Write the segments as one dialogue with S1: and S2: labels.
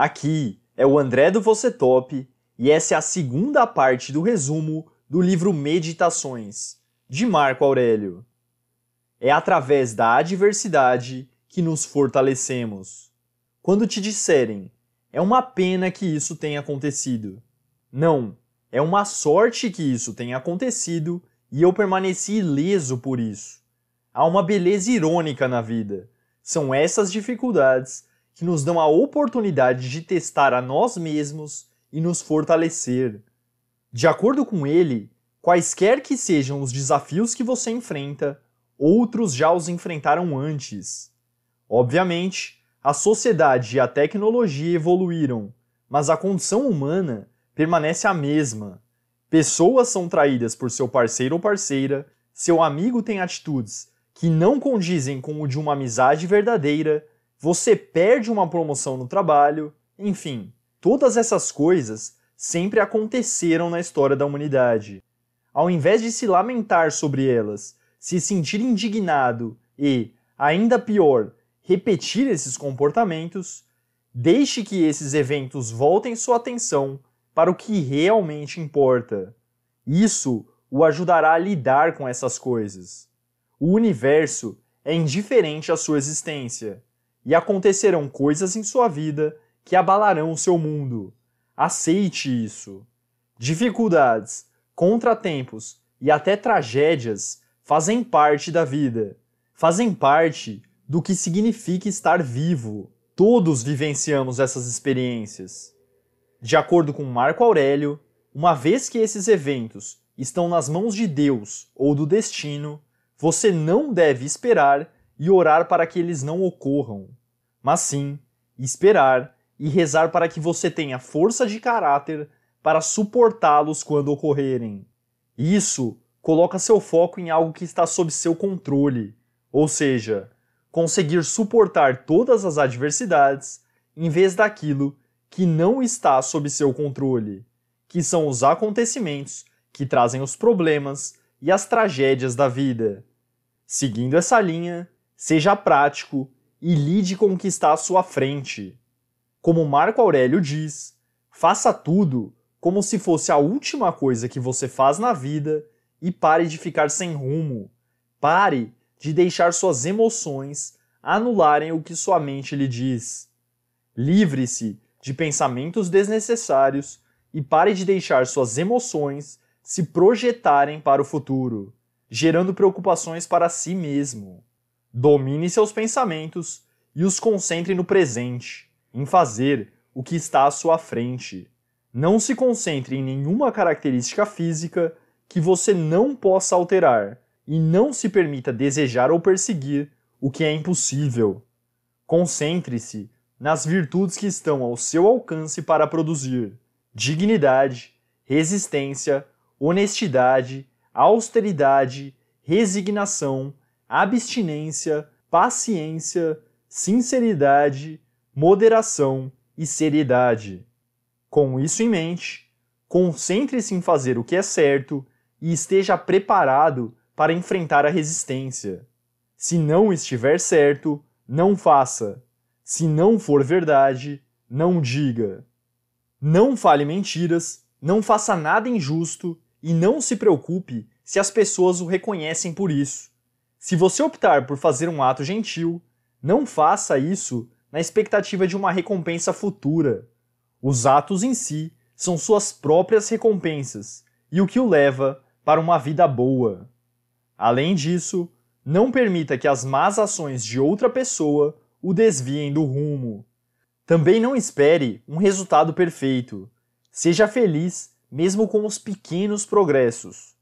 S1: Aqui é o André do Você Top e essa é a segunda parte do resumo do livro Meditações, de Marco Aurélio. É através da adversidade que nos fortalecemos. Quando te disserem, é uma pena que isso tenha acontecido. Não, é uma sorte que isso tenha acontecido e eu permaneci ileso por isso. Há uma beleza irônica na vida. São essas dificuldades que nos dão a oportunidade de testar a nós mesmos e nos fortalecer. De acordo com ele, quaisquer que sejam os desafios que você enfrenta, outros já os enfrentaram antes. Obviamente, a sociedade e a tecnologia evoluíram, mas a condição humana permanece a mesma. Pessoas são traídas por seu parceiro ou parceira, seu amigo tem atitudes que não condizem com o de uma amizade verdadeira você perde uma promoção no trabalho, enfim, todas essas coisas sempre aconteceram na história da humanidade. Ao invés de se lamentar sobre elas, se sentir indignado e, ainda pior, repetir esses comportamentos, deixe que esses eventos voltem sua atenção para o que realmente importa. Isso o ajudará a lidar com essas coisas. O universo é indiferente à sua existência e acontecerão coisas em sua vida que abalarão o seu mundo. Aceite isso. Dificuldades, contratempos e até tragédias fazem parte da vida, fazem parte do que significa estar vivo. Todos vivenciamos essas experiências. De acordo com Marco Aurélio, uma vez que esses eventos estão nas mãos de Deus ou do destino, você não deve esperar e orar para que eles não ocorram mas sim esperar e rezar para que você tenha força de caráter para suportá-los quando ocorrerem. Isso coloca seu foco em algo que está sob seu controle, ou seja, conseguir suportar todas as adversidades em vez daquilo que não está sob seu controle, que são os acontecimentos que trazem os problemas e as tragédias da vida. Seguindo essa linha, seja prático e lide com o que está à sua frente. Como Marco Aurélio diz, faça tudo como se fosse a última coisa que você faz na vida e pare de ficar sem rumo. Pare de deixar suas emoções anularem o que sua mente lhe diz. Livre-se de pensamentos desnecessários e pare de deixar suas emoções se projetarem para o futuro, gerando preocupações para si mesmo. Domine seus pensamentos e os concentre no presente, em fazer o que está à sua frente. Não se concentre em nenhuma característica física que você não possa alterar e não se permita desejar ou perseguir o que é impossível. Concentre-se nas virtudes que estão ao seu alcance para produzir dignidade, resistência, honestidade, austeridade, resignação, abstinência, paciência, sinceridade, moderação e seriedade. Com isso em mente, concentre-se em fazer o que é certo e esteja preparado para enfrentar a resistência. Se não estiver certo, não faça. Se não for verdade, não diga. Não fale mentiras, não faça nada injusto e não se preocupe se as pessoas o reconhecem por isso se você optar por fazer um ato gentil, não faça isso na expectativa de uma recompensa futura. Os atos em si são suas próprias recompensas e o que o leva para uma vida boa. Além disso, não permita que as más ações de outra pessoa o desviem do rumo. Também não espere um resultado perfeito. Seja feliz mesmo com os pequenos progressos.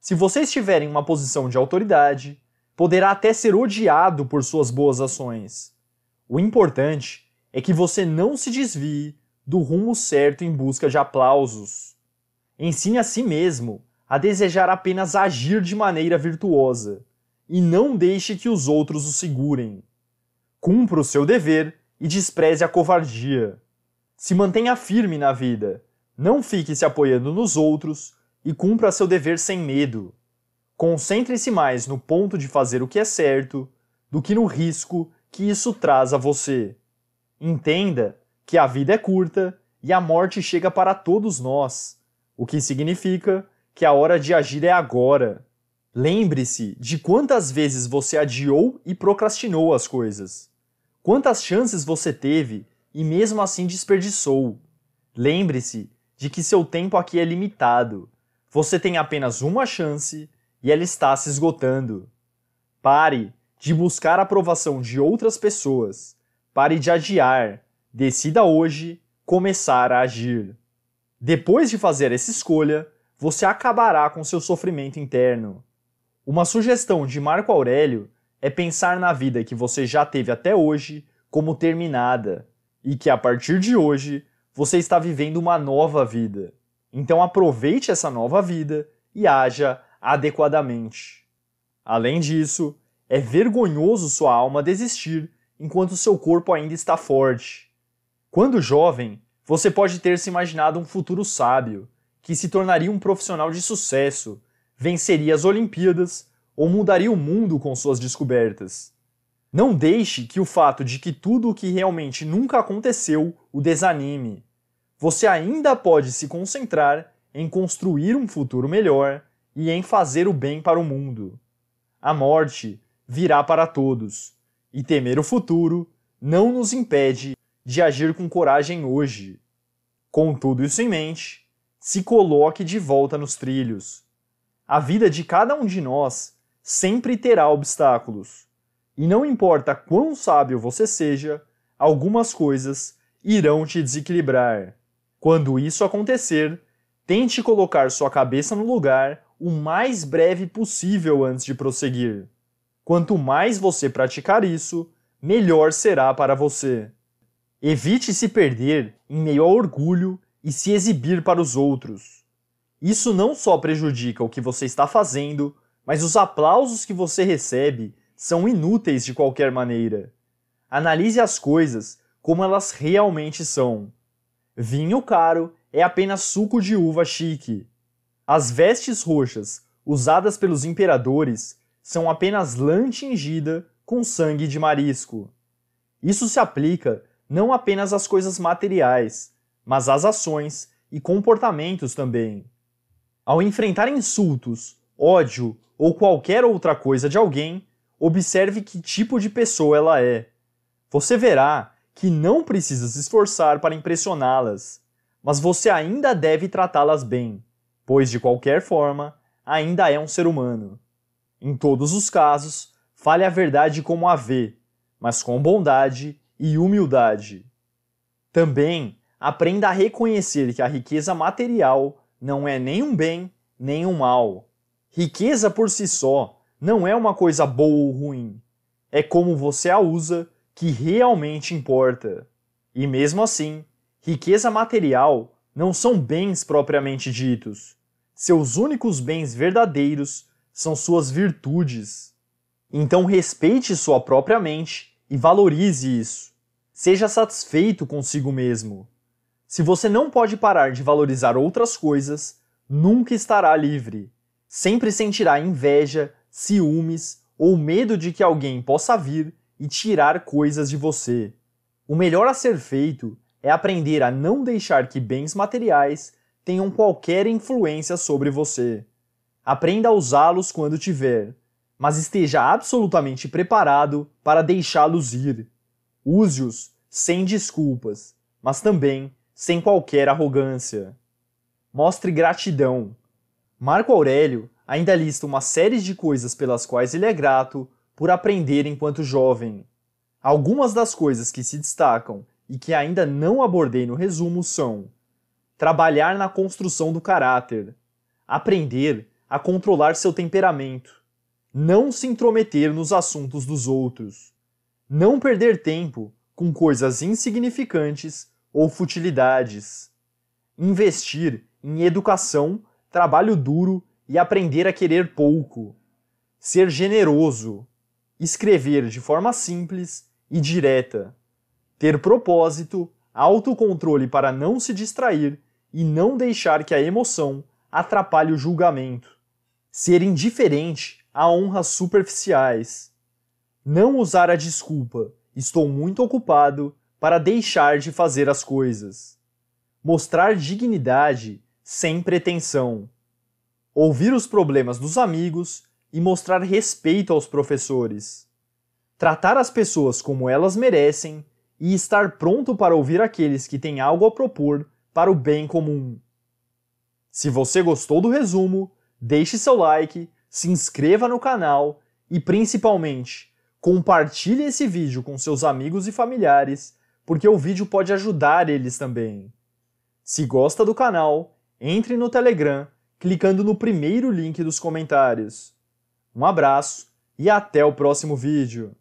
S1: Se você estiver em uma posição de autoridade, poderá até ser odiado por suas boas ações. O importante é que você não se desvie do rumo certo em busca de aplausos. Ensine a si mesmo a desejar apenas agir de maneira virtuosa e não deixe que os outros o segurem. Cumpra o seu dever e despreze a covardia. Se mantenha firme na vida, não fique se apoiando nos outros e cumpra seu dever sem medo. Concentre-se mais no ponto de fazer o que é certo do que no risco que isso traz a você. Entenda que a vida é curta e a morte chega para todos nós, o que significa que a hora de agir é agora. Lembre-se de quantas vezes você adiou e procrastinou as coisas, quantas chances você teve e mesmo assim desperdiçou. Lembre-se de que seu tempo aqui é limitado. Você tem apenas uma chance e ela está se esgotando. Pare de buscar a aprovação de outras pessoas. Pare de adiar. Decida hoje começar a agir. Depois de fazer essa escolha, você acabará com seu sofrimento interno. Uma sugestão de Marco Aurélio é pensar na vida que você já teve até hoje como terminada e que a partir de hoje você está vivendo uma nova vida. Então aproveite essa nova vida e haja adequadamente. Além disso, é vergonhoso sua alma desistir enquanto seu corpo ainda está forte. Quando jovem, você pode ter se imaginado um futuro sábio, que se tornaria um profissional de sucesso, venceria as Olimpíadas ou mudaria o mundo com suas descobertas. Não deixe que o fato de que tudo o que realmente nunca aconteceu o desanime. Você ainda pode se concentrar em construir um futuro melhor e em fazer o bem para o mundo. A morte virá para todos, e temer o futuro não nos impede de agir com coragem hoje. Com tudo isso em mente, se coloque de volta nos trilhos. A vida de cada um de nós sempre terá obstáculos, e não importa quão sábio você seja, algumas coisas irão te desequilibrar. Quando isso acontecer, tente colocar sua cabeça no lugar o mais breve possível antes de prosseguir. Quanto mais você praticar isso, melhor será para você. Evite se perder em meio ao orgulho e se exibir para os outros. Isso não só prejudica o que você está fazendo, mas os aplausos que você recebe são inúteis de qualquer maneira. Analise as coisas como elas realmente são. Vinho caro é apenas suco de uva chique. As vestes roxas usadas pelos imperadores são apenas lã tingida com sangue de marisco. Isso se aplica não apenas às coisas materiais, mas às ações e comportamentos também. Ao enfrentar insultos, ódio ou qualquer outra coisa de alguém, observe que tipo de pessoa ela é. Você verá que não precisa se esforçar para impressioná-las, mas você ainda deve tratá-las bem pois de qualquer forma, ainda é um ser humano. Em todos os casos, fale a verdade como a vê, mas com bondade e humildade. Também aprenda a reconhecer que a riqueza material não é nem um bem nem um mal. Riqueza por si só não é uma coisa boa ou ruim. É como você a usa que realmente importa. E mesmo assim, riqueza material não são bens propriamente ditos, seus únicos bens verdadeiros são suas virtudes. Então respeite sua própria mente e valorize isso. Seja satisfeito consigo mesmo. Se você não pode parar de valorizar outras coisas, nunca estará livre. Sempre sentirá inveja, ciúmes ou medo de que alguém possa vir e tirar coisas de você. O melhor a ser feito é aprender a não deixar que bens materiais tenham qualquer influência sobre você. Aprenda a usá-los quando tiver, mas esteja absolutamente preparado para deixá-los ir. Use-os sem desculpas, mas também sem qualquer arrogância. Mostre gratidão. Marco Aurélio ainda lista uma série de coisas pelas quais ele é grato por aprender enquanto jovem. Algumas das coisas que se destacam e que ainda não abordei no resumo são trabalhar na construção do caráter, aprender a controlar seu temperamento, não se intrometer nos assuntos dos outros, não perder tempo com coisas insignificantes ou futilidades, investir em educação, trabalho duro e aprender a querer pouco, ser generoso, escrever de forma simples e direta, ter propósito, autocontrole para não se distrair e não deixar que a emoção atrapalhe o julgamento. Ser indiferente a honras superficiais. Não usar a desculpa estou muito ocupado para deixar de fazer as coisas. Mostrar dignidade sem pretensão. Ouvir os problemas dos amigos e mostrar respeito aos professores. Tratar as pessoas como elas merecem e estar pronto para ouvir aqueles que têm algo a propor para o bem comum. Se você gostou do resumo, deixe seu like, se inscreva no canal e principalmente compartilhe esse vídeo com seus amigos e familiares, porque o vídeo pode ajudar eles também. Se gosta do canal, entre no Telegram clicando no primeiro link dos comentários. Um abraço e até o próximo vídeo!